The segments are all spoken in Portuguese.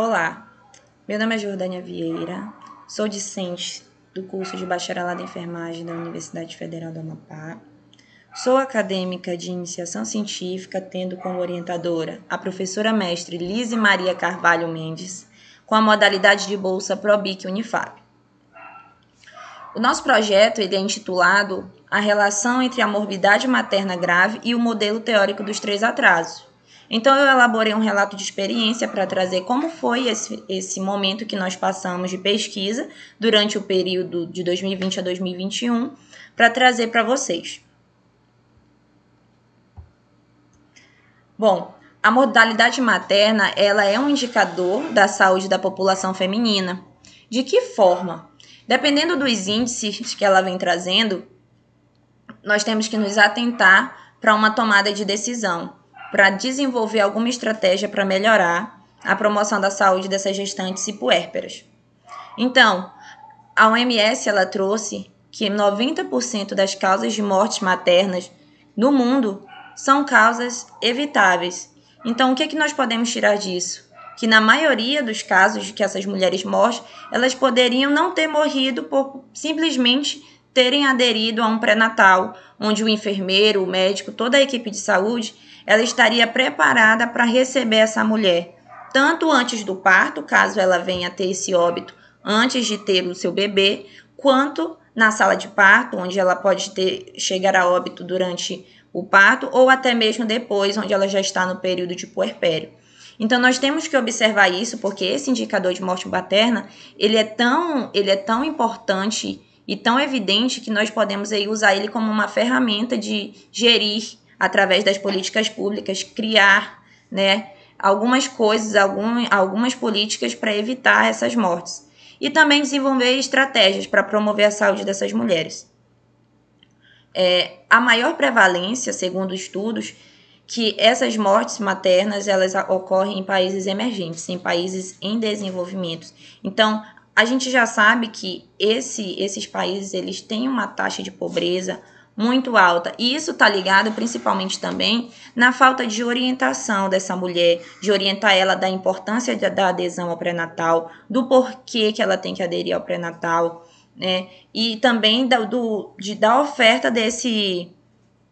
Olá, meu nome é Jordânia Vieira, sou discente do curso de Bacharelado em Enfermagem da Universidade Federal do Amapá. Sou acadêmica de iniciação científica, tendo como orientadora a professora mestre Lise Maria Carvalho Mendes, com a modalidade de bolsa Probic Unifab. O nosso projeto ele é intitulado A relação entre a morbidade materna grave e o modelo teórico dos três atrasos. Então, eu elaborei um relato de experiência para trazer como foi esse, esse momento que nós passamos de pesquisa durante o período de 2020 a 2021, para trazer para vocês. Bom, a mortalidade materna ela é um indicador da saúde da população feminina. De que forma? Dependendo dos índices que ela vem trazendo, nós temos que nos atentar para uma tomada de decisão para desenvolver alguma estratégia para melhorar a promoção da saúde dessas gestantes e puérperas. Então, a OMS ela trouxe que 90% das causas de mortes maternas no mundo são causas evitáveis. Então, o que é que nós podemos tirar disso? Que na maioria dos casos que essas mulheres morrem, elas poderiam não ter morrido por simplesmente terem aderido a um pré-natal, onde o enfermeiro, o médico, toda a equipe de saúde, ela estaria preparada para receber essa mulher, tanto antes do parto, caso ela venha ter esse óbito antes de ter o seu bebê, quanto na sala de parto, onde ela pode ter, chegar a óbito durante o parto, ou até mesmo depois, onde ela já está no período de puerpério. Então nós temos que observar isso porque esse indicador de morte materna, ele é tão, ele é tão importante e tão evidente que nós podemos aí usar ele como uma ferramenta de gerir através das políticas públicas, criar, né, algumas coisas, algum, algumas políticas para evitar essas mortes e também desenvolver estratégias para promover a saúde dessas mulheres. É, a maior prevalência, segundo estudos, que essas mortes maternas elas ocorrem em países emergentes, em países em desenvolvimento. Então, a gente já sabe que esse, esses países eles têm uma taxa de pobreza muito alta. E isso está ligado principalmente também na falta de orientação dessa mulher, de orientar ela da importância de, da adesão ao pré-natal, do porquê que ela tem que aderir ao pré-natal, né? E também da, do, de, da oferta desse,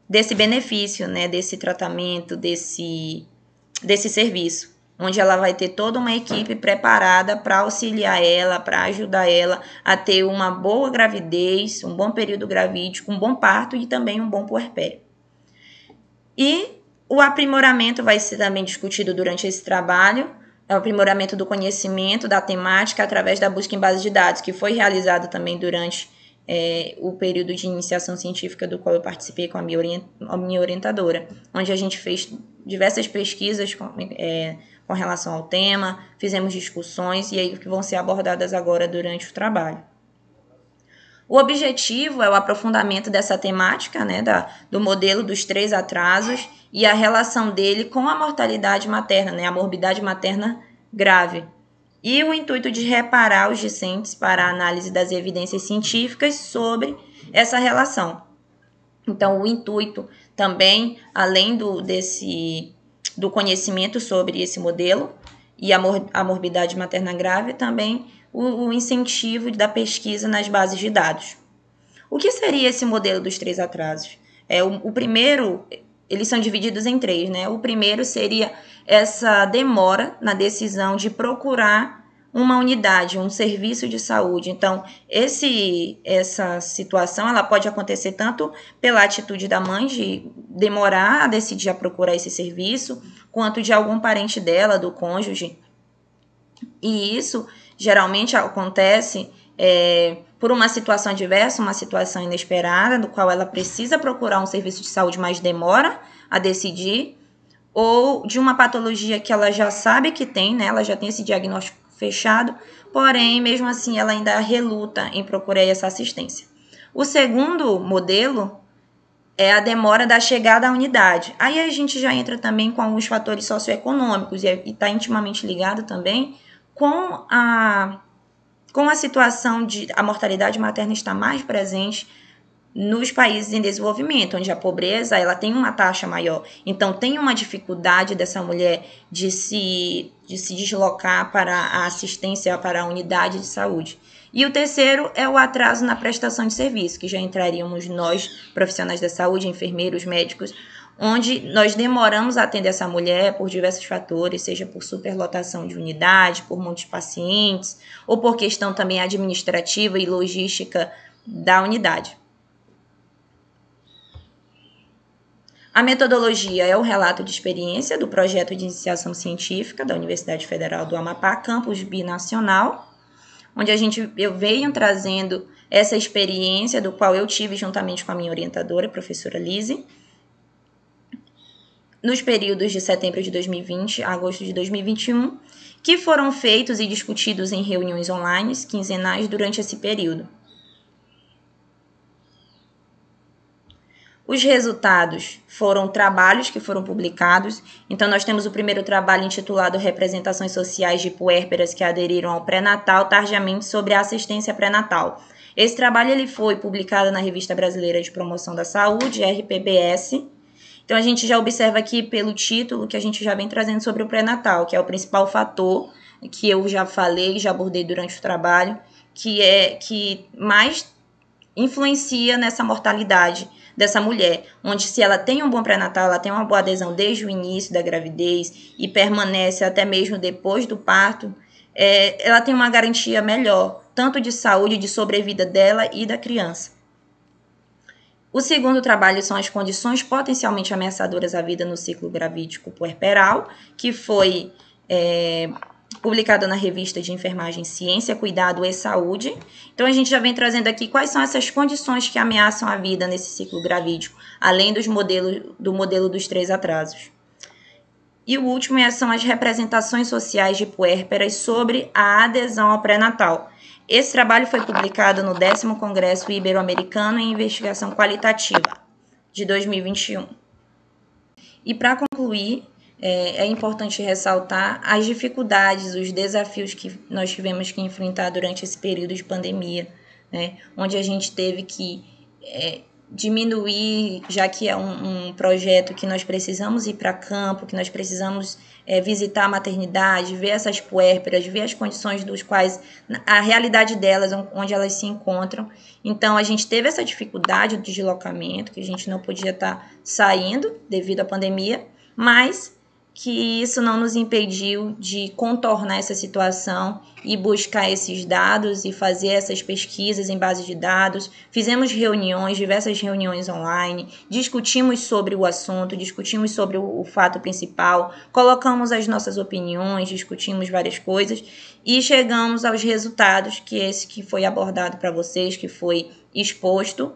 desse benefício, né? Desse tratamento, desse, desse serviço onde ela vai ter toda uma equipe preparada para auxiliar ela, para ajudar ela a ter uma boa gravidez, um bom período gravídico, um bom parto e também um bom puerpério. E o aprimoramento vai ser também discutido durante esse trabalho, é o aprimoramento do conhecimento da temática através da busca em base de dados, que foi realizada também durante é, o período de iniciação científica do qual eu participei com a minha, orientadora, onde a gente fez diversas pesquisas é, com relação ao tema, fizemos discussões e aí que vão ser abordadas agora durante o trabalho. O objetivo é o aprofundamento dessa temática, né, da, do modelo dos três atrasos e a relação dele com a mortalidade materna, né, a morbidade materna grave. E o intuito de reparar os discentes para a análise das evidências científicas sobre essa relação. Então, o intuito também, além do, desse do conhecimento sobre esse modelo e a, mor a morbidade materna grave, também o, o incentivo da pesquisa nas bases de dados. O que seria esse modelo dos três atrasos? É, o, o primeiro, eles são divididos em três, né? O primeiro seria essa demora na decisão de procurar uma unidade, um serviço de saúde. Então, esse, essa situação ela pode acontecer tanto pela atitude da mãe de demorar a decidir a procurar esse serviço, quanto de algum parente dela, do cônjuge. E isso geralmente acontece é, por uma situação diversa, uma situação inesperada, do qual ela precisa procurar um serviço de saúde, mas demora a decidir, ou de uma patologia que ela já sabe que tem, né? Ela já tem esse diagnóstico fechado, porém, mesmo assim, ela ainda reluta em procurar essa assistência. O segundo modelo é a demora da chegada à unidade. Aí a gente já entra também com alguns fatores socioeconômicos e está intimamente ligado também com a, com a situação de a mortalidade materna está mais presente nos países em desenvolvimento, onde a pobreza ela tem uma taxa maior. Então tem uma dificuldade dessa mulher de se, de se deslocar para a assistência, para a unidade de saúde. E o terceiro é o atraso na prestação de serviço, que já entraríamos nós, profissionais da saúde, enfermeiros, médicos, onde nós demoramos a atender essa mulher por diversos fatores, seja por superlotação de unidade, por muitos pacientes, ou por questão também administrativa e logística da unidade. A metodologia é o relato de experiência do projeto de iniciação científica da Universidade Federal do Amapá, campus binacional, onde a gente eu venho trazendo essa experiência do qual eu tive juntamente com a minha orientadora, a professora Lise, nos períodos de setembro de 2020 a agosto de 2021, que foram feitos e discutidos em reuniões online quinzenais durante esse período. Os resultados foram trabalhos que foram publicados. Então, nós temos o primeiro trabalho intitulado Representações Sociais de Puérperas que aderiram ao pré-natal, tardiamente sobre a assistência pré-natal. Esse trabalho ele foi publicado na Revista Brasileira de Promoção da Saúde, RPBS. Então, a gente já observa aqui pelo título que a gente já vem trazendo sobre o pré-natal, que é o principal fator que eu já falei, já abordei durante o trabalho, que é que mais influencia nessa mortalidade dessa mulher, onde se ela tem um bom pré-natal, ela tem uma boa adesão desde o início da gravidez e permanece até mesmo depois do parto, é, ela tem uma garantia melhor, tanto de saúde, de sobrevida dela e da criança. O segundo trabalho são as condições potencialmente ameaçadoras à vida no ciclo gravídico puerperal, que foi é, publicada na revista de enfermagem Ciência, Cuidado e Saúde. Então a gente já vem trazendo aqui quais são essas condições que ameaçam a vida nesse ciclo gravídico, além dos modelos, do modelo dos três atrasos. E o último é, são as representações sociais de puérperas sobre a adesão ao pré-natal. Esse trabalho foi publicado no 10 Congresso Ibero-Americano em Investigação Qualitativa, de 2021. E para concluir, é, é importante ressaltar as dificuldades, os desafios que nós tivemos que enfrentar durante esse período de pandemia, né, onde a gente teve que é, diminuir, já que é um, um, projeto que nós precisamos ir para campo, que nós precisamos é, visitar a maternidade, ver essas puérperas, ver as condições dos quais a realidade delas, onde elas se encontram. Então a gente teve essa dificuldade do deslocamento, que a gente não podia estar tá saindo devido à pandemia, mas que isso não nos impediu de contornar essa situação e buscar esses dados e fazer essas pesquisas em base de dados. Fizemos reuniões, diversas reuniões online, discutimos sobre o assunto, discutimos sobre o, o fato principal, colocamos as nossas opiniões, discutimos várias coisas e chegamos aos resultados que esse que foi abordado para vocês, que foi exposto.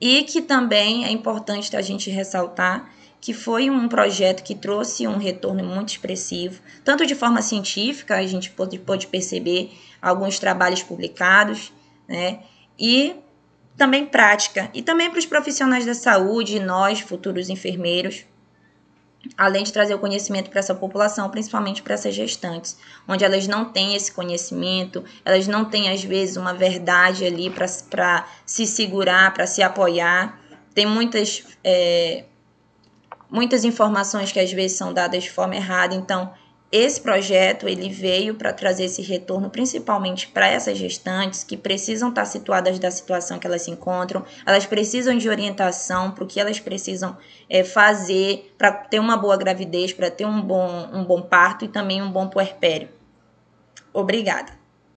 E que também é importante a gente ressaltar que foi um projeto que trouxe um retorno muito expressivo, tanto de forma científica, a gente pôde, pôde perceber alguns trabalhos publicados, né? E também prática, e também para os profissionais da saúde, nós, futuros enfermeiros, além de trazer o conhecimento para essa população, principalmente para essas gestantes, onde elas não têm esse conhecimento, elas não têm, às vezes, uma verdade ali para se segurar, para se apoiar. Tem muitas é, muitas informações que às vezes são dadas de forma errada. Então, esse projeto ele veio para trazer esse retorno principalmente para essas gestantes que precisam estar tá situadas da situação que elas se encontram, elas precisam de orientação para o que elas precisam é, fazer para ter uma boa gravidez, para ter um bom, um bom parto e também um bom puerpério. Obrigada.